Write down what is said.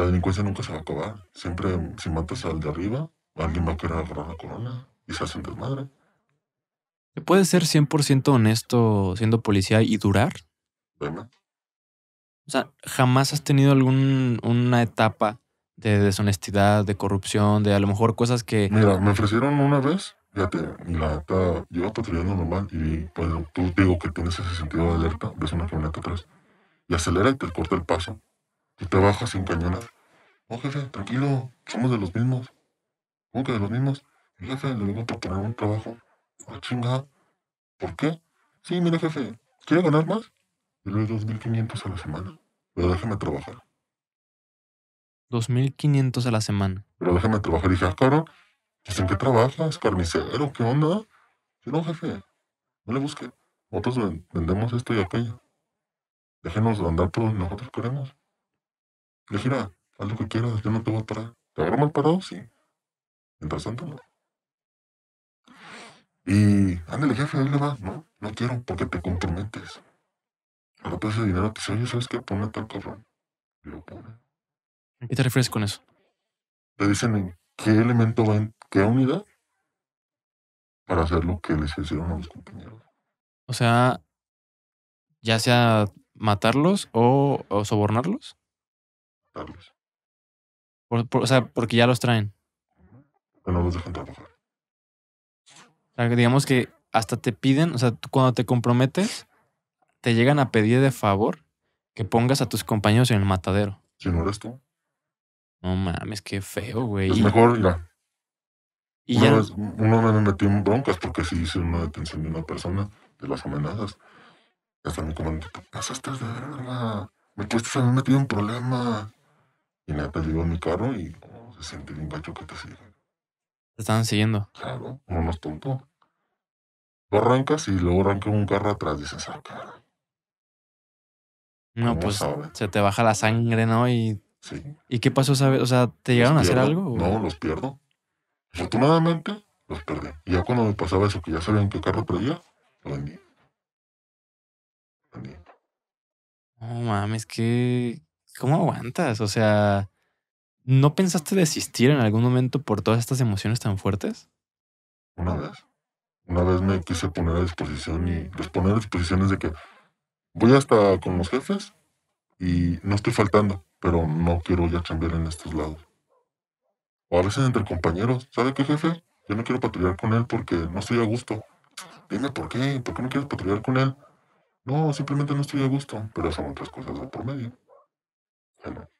La delincuencia nunca se va a acabar. Siempre, si matas al de arriba, alguien va a querer agarrar la corona y se hacen desmadre. ¿Puedes ser 100% honesto siendo policía y durar? Bueno. O sea, ¿jamás has tenido alguna etapa de deshonestidad, de corrupción, de a lo mejor cosas que... Mira, me ofrecieron una vez, fíjate, y la neta, yo patrullando normal y pues, tú digo que tienes ese sentido de alerta, ves una camioneta atrás y acelera y te corta el paso y te sin cañonar. Oh, jefe, tranquilo, somos de los mismos. ¿Cómo que de los mismos? El jefe le vengo a proponer un trabajo. Ah, chinga. ¿Por qué? Sí, mira, jefe, ¿quiere ganar más? Le doy 2.500 a la semana, pero déjeme trabajar. 2.500 a la semana. Pero déjeme trabajar. Y dije, ah, cabrón, ¿en qué trabajas? ¿Carnicero? ¿Qué onda? Yo no, jefe, no le busque. Nosotros vendemos esto y aquello. Déjenos andar por donde nosotros queremos. Le gira, haz lo que quieras, yo no te voy a parar. ¿Te agarro mal parado? Sí. Mientras tanto, no. Y, ándale, jefe, ahí le va. No, no quiero porque te comprometes. Ahora te hace dinero, te dice, ¿sabes qué? Pone tal cabrón. Y pone. ¿Qué te refieres con eso? Te dicen en qué elemento va en qué unidad para hacer lo que les hicieron a los compañeros. O sea, ya sea matarlos o sobornarlos o sea, porque ya los traen. Pero no los dejan trabajar. O sea, digamos que hasta te piden, o sea, cuando te comprometes, te llegan a pedir de favor que pongas a tus compañeros en el matadero. Si no eres tú. No mames, qué feo, güey. Es mejor, ya. Y ya... uno me metió en broncas porque si hice una detención de una persona de las amenazas. Hasta mi comandante, te pasaste de verga. Me pudiste me un en problema y neta, yo iba mi carro y se siente bien gacho que te siguen. Te estaban siguiendo. Claro, uno no es tonto. Lo arrancas y luego arranca un carro atrás, dices, ah, cara. No, pues se te baja la sangre, ¿no? Y, ¿Y qué pasó? ¿sabes? O sea, ¿te llegaron a hacer algo? No, los pierdo. Afortunadamente, los perdí. Y ya cuando me pasaba eso, que ya sabían qué carro perdía, lo vendí. Lo vendí. No oh, mames, que ¿cómo aguantas? O sea, ¿no pensaste desistir en algún momento por todas estas emociones tan fuertes? Una vez. Una vez me quise poner a disposición y les pues, poner a disposición de que voy hasta con los jefes y no estoy faltando, pero no quiero ya cambiar en estos lados. O a veces entre compañeros, ¿sabe qué jefe? Yo no quiero patrullar con él porque no estoy a gusto. Dime por qué, ¿por qué no quieres patrullar con él? No, simplemente no estoy a gusto, pero son otras cosas de por medio. Amen. Uh-huh.